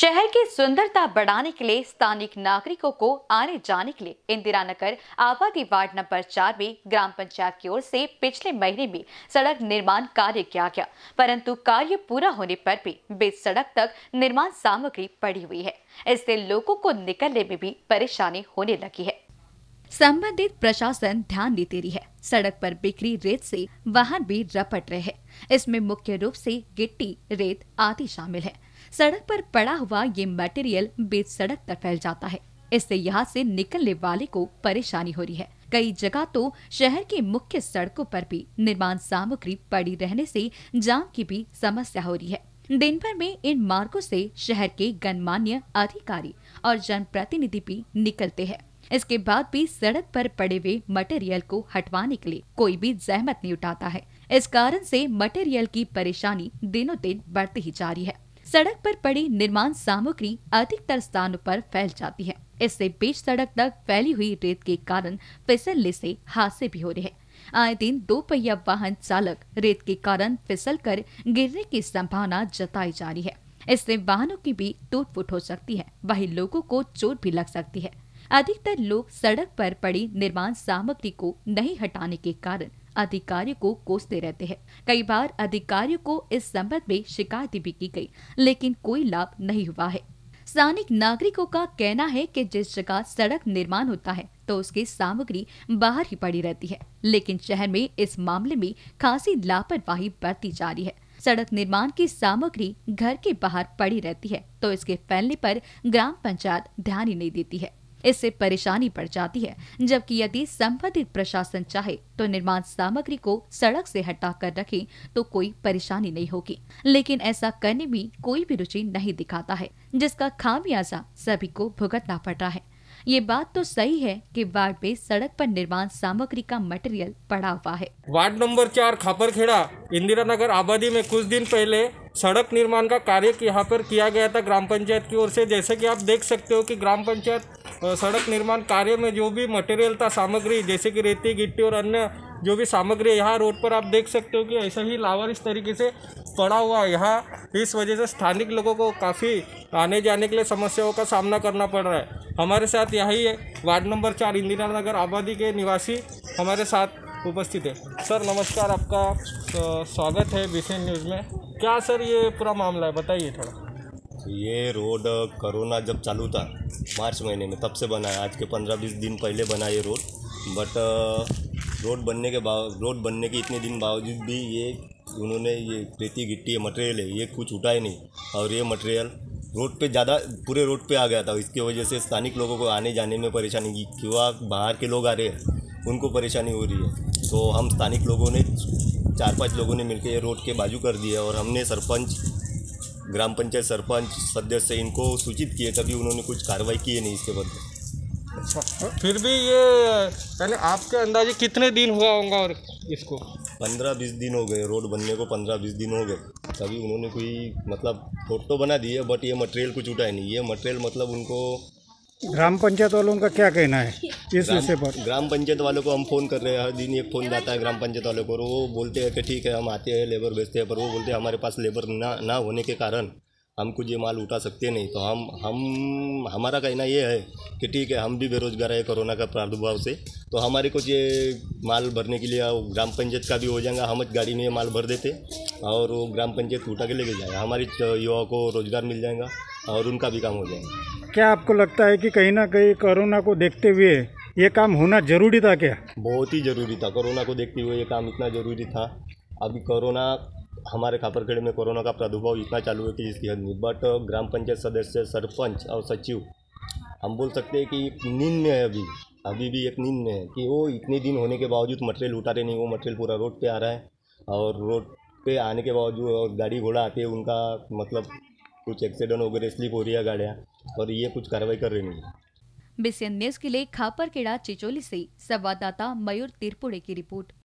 शहर की सुंदरता बढ़ाने के लिए स्थानीय नागरिकों को आने जाने के लिए इंदिरा नगर आबादी वार्ड नंबर चार में ग्राम पंचायत की ओर से पिछले महीने में सड़क निर्माण कार्य किया गया परंतु कार्य पूरा होने पर भी बीच सड़क तक निर्माण सामग्री पड़ी हुई है इससे लोगों को निकलने में भी परेशानी होने लगी है संबंधित प्रशासन ध्यान देते रही है सड़क पर बिक्री रेत से वाहन भी रपट रहे हैं इसमें मुख्य रूप से गिट्टी रेत आदि शामिल है सड़क पर पड़ा हुआ ये मटेरियल बीच सड़क पर फैल जाता है इससे यहाँ से निकलने वाले को परेशानी हो रही है कई जगह तो शहर के मुख्य सड़कों पर भी निर्माण सामग्री पड़ी रहने से जाम की भी समस्या हो रही है दिन भर में इन मार्गों से शहर के गणमान्य अधिकारी और जनप्रतिनिधि भी निकलते हैं इसके बाद भी सड़क पर पड़े हुए मटेरियल को हटवाने के लिए कोई भी जहमत नहीं उठाता है इस कारण से मटेरियल की परेशानी दिनों दिन बढ़ती ही जा रही है सड़क पर पड़ी निर्माण सामग्री अधिकतर स्थानों पर फैल जाती है इससे बीच सड़क तक फैली हुई रेत के कारण फिसलने से हादसे भी हो रहे हैं आए दिन दो पहिया वाहन चालक रेत के कारण फिसल कर गिरने की संभावना जताई जा रही है इससे वाहनों की भी टूट फूट हो सकती है वही लोगों को चोट भी लग सकती है अधिकतर लोग सड़क पर पड़ी निर्माण सामग्री को नहीं हटाने के कारण अधिकारी को कोसते रहते हैं कई बार अधिकारियों को इस संबंध में शिकायतें भी की गई लेकिन कोई लाभ नहीं हुआ है स्थानिक नागरिकों का कहना है कि जिस जगह सड़क निर्माण होता है तो उसकी सामग्री बाहर ही पड़ी रहती है लेकिन शहर में इस मामले में खासी लापरवाही बरती जा रही है सड़क निर्माण की सामग्री घर के बाहर पड़ी रहती है तो इसके फैलने पर ग्राम पंचायत ध्यान ही नहीं देती है इससे परेशानी बढ़ जाती है जबकि यदि संबंधित प्रशासन चाहे तो निर्माण सामग्री को सड़क से कर रखे तो कोई परेशानी नहीं होगी लेकिन ऐसा करने में कोई भी रुचि नहीं दिखाता है जिसका खामियाजा सभी को भुगतना पड़ रहा है ये बात तो सही है कि वार्ड में सड़क पर निर्माण सामग्री का मटेरियल पड़ा हुआ है वार्ड नंबर चार खापरखेड़ा इंदिरा नगर आबादी में कुछ दिन पहले सड़क निर्माण का कार्य यहाँ पर किया गया था ग्राम पंचायत की ओर से जैसे कि आप देख सकते हो कि ग्राम पंचायत सड़क निर्माण कार्य में जो भी मटेरियल था सामग्री जैसे कि रेती गिट्टी और अन्य जो भी सामग्री यहाँ रोड पर आप देख सकते हो कि ऐसा ही लावर इस तरीके से पड़ा हुआ है यहाँ इस वजह से स्थानिक लोगों को काफ़ी आने जाने के लिए समस्याओं का सामना करना पड़ रहा है हमारे साथ यही वार्ड नंबर चार इंदिरा नगर आबादी के निवासी हमारे साथ उपस्थित है सर नमस्कार आपका स्वागत है बी न्यूज़ में क्या सर ये पूरा मामला है बताइए थोड़ा ये रोड कोरोना जब चालू था मार्च महीने में तब से बना है आज के पंद्रह बीस दिन पहले बना ये रोड बट रोड बनने के बाव रोड बनने के इतने दिन बावजूद भी ये उन्होंने ये रेती गिट्टी ये मटेरियल है ये कुछ उठा ही नहीं और ये मटेरियल रोड पे ज़्यादा पूरे रोड पे आ गया था इसकी वजह से स्थानिक लोगों को आने जाने में परेशानी की क्यों बाहर के लोग आ रहे हैं उनको परेशानी हो रही है तो हम स्थानिक लोगों ने चार पांच लोगों ने मिलकर ये रोड के बाजू कर दिया और हमने सरपंच ग्राम पंचायत सरपंच सदस्य इनको सूचित किए तभी उन्होंने कुछ कार्रवाई की है नहीं इसके बदले अच्छा फिर भी ये पहले आपके अंदाजे कितने दिन हुआ होगा और इसको पंद्रह बीस दिन हो गए रोड बनने को पंद्रह बीस दिन हो गए तभी उन्होंने कोई मतलब फोटो तो बना दी है बट ये मटेरियल कुछ उठाए नहीं ये मटेरियल मतलब उनको ग्राम पंचायत वालों का क्या कहना है इस विषय पर ग्राम पंचायत वालों को हम फ़ोन कर रहे हैं हर दिन एक फ़ोन जाता है ग्राम पंचायत वालों को वो बोलते हैं कि ठीक है हम आते हैं लेबर भेजते हैं पर वो बोलते हैं हमारे पास लेबर ना ना होने के कारण हम कुछ ये माल उठा सकते नहीं तो हम हम हमारा कहना ये है कि ठीक है हम भी बेरोजगार है कोरोना का प्रादुर्भाव से तो हमारे कुछ ये माल भरने के लिए ग्राम पंचायत का भी हो जाएगा हम गाड़ी में ये माल भर देते और वो ग्राम पंचायत उठा के लेके जाएगा हमारे युवाओं को रोज़गार मिल जाएगा और उनका भी काम हो जाएगा क्या आपको लगता है कि कहीं ना कहीं कोरोना को देखते हुए ये काम होना जरूरी था क्या बहुत ही जरूरी था कोरोना को देखते हुए ये काम इतना जरूरी था अभी कोरोना हमारे खापरखेड़े में कोरोना का प्रादुर्भाव इतना चालू है कि जिसकी हद नहीं बट uh, ग्राम पंचायत सदस्य सरपंच और सचिव हम बोल सकते हैं कि नींद में है अभी अभी भी एक नींद में है कि वो इतने दिन होने के बावजूद मटेरियल उठा रहे नहीं वो मटेरियल पूरा रोड पे आ रहा है और रोड पे आने के बावजूद और गाड़ी घोड़ा आते उनका मतलब कुछ एक्सीडेंट वगैरह स्लिप हो रही है गाड़ियाँ और ये कुछ कार्रवाई कर रही नहीं बीसीएन न्यूज के लिए खापर केड़ा चिचोली से संवाददाता मयूर तिरपुड़े की रिपोर्ट